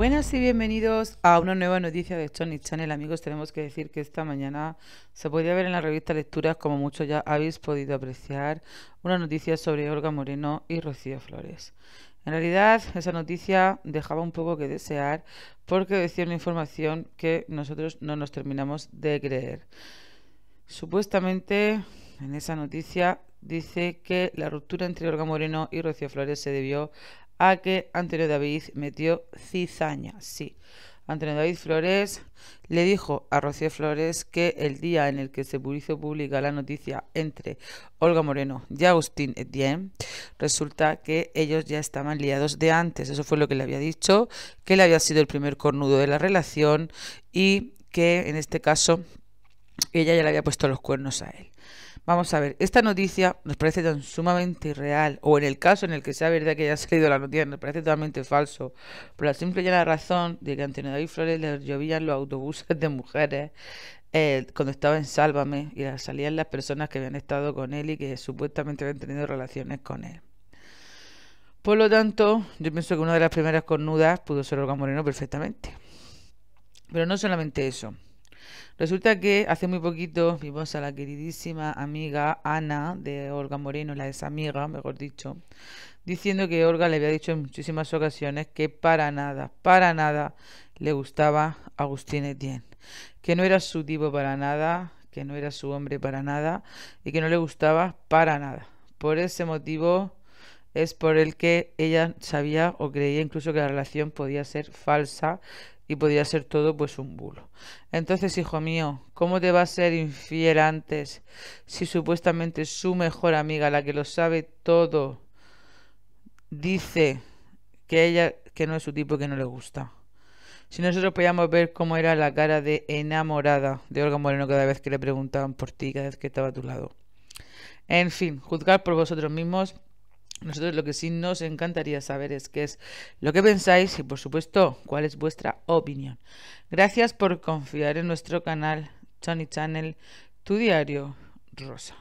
Buenas y bienvenidos a una nueva noticia de Sony Channel. Amigos, tenemos que decir que esta mañana se podía ver en la revista Lecturas, como muchos ya habéis podido apreciar, una noticia sobre Olga Moreno y Rocío Flores. En realidad, esa noticia dejaba un poco que desear porque decía una información que nosotros no nos terminamos de creer. Supuestamente en esa noticia dice que la ruptura entre Olga Moreno y Rocío Flores se debió a que Antonio David metió cizaña. Sí, Antonio David Flores le dijo a Rocío Flores que el día en el que se publicó la noticia entre Olga Moreno y Agustín Etienne, resulta que ellos ya estaban liados de antes. Eso fue lo que le había dicho, que él había sido el primer cornudo de la relación y que en este caso ella ya le había puesto los cuernos a él. Vamos a ver, esta noticia nos parece tan sumamente irreal, o en el caso en el que sea verdad que haya salido la noticia, nos parece totalmente falso, por la simple y llana razón de que Antonio David Flores le llovían los autobuses de mujeres eh, cuando estaba en Sálvame y salían las personas que habían estado con él y que supuestamente habían tenido relaciones con él. Por lo tanto, yo pienso que una de las primeras cornudas pudo ser Olga Moreno perfectamente. Pero no solamente eso. Resulta que hace muy poquito vimos a la queridísima amiga Ana de Olga Moreno, la amiga, mejor dicho, diciendo que Olga le había dicho en muchísimas ocasiones que para nada, para nada le gustaba Agustín Etienne, que no era su tipo para nada, que no era su hombre para nada y que no le gustaba para nada. Por ese motivo es por el que ella sabía o creía incluso que la relación podía ser falsa y podía ser todo pues un bulo. Entonces, hijo mío, ¿cómo te va a ser infiel antes si supuestamente su mejor amiga, la que lo sabe todo, dice que ella que no es su tipo, que no le gusta? Si nosotros podíamos ver cómo era la cara de enamorada de Olga Moreno cada vez que le preguntaban por ti, cada vez que estaba a tu lado. En fin, juzgar por vosotros mismos nosotros lo que sí nos encantaría saber es qué es lo que pensáis y por supuesto cuál es vuestra opinión. Gracias por confiar en nuestro canal Tony Channel, tu diario rosa.